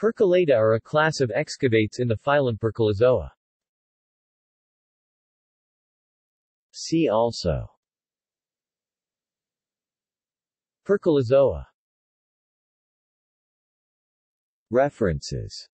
Percolata are a class of excavates in the phylum Percolozoa. See also Percolozoa. References